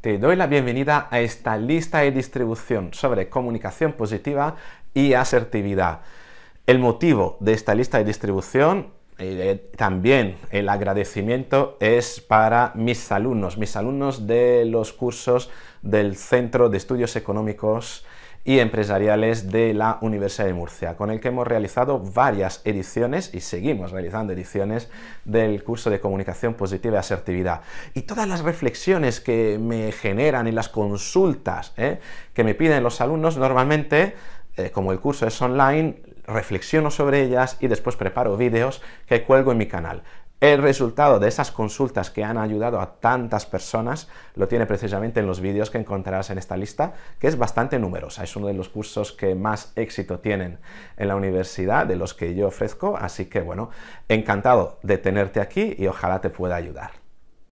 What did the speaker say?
Te doy la bienvenida a esta lista de distribución sobre comunicación positiva y asertividad. El motivo de esta lista de distribución y eh, también el agradecimiento es para mis alumnos, mis alumnos de los cursos del Centro de Estudios Económicos y empresariales de la Universidad de Murcia, con el que hemos realizado varias ediciones y seguimos realizando ediciones del curso de comunicación positiva y asertividad. Y todas las reflexiones que me generan y las consultas ¿eh? que me piden los alumnos, normalmente, eh, como el curso es online, reflexiono sobre ellas y después preparo vídeos que cuelgo en mi canal. El resultado de esas consultas que han ayudado a tantas personas lo tiene precisamente en los vídeos que encontrarás en esta lista, que es bastante numerosa. Es uno de los cursos que más éxito tienen en la universidad, de los que yo ofrezco, así que bueno, encantado de tenerte aquí y ojalá te pueda ayudar.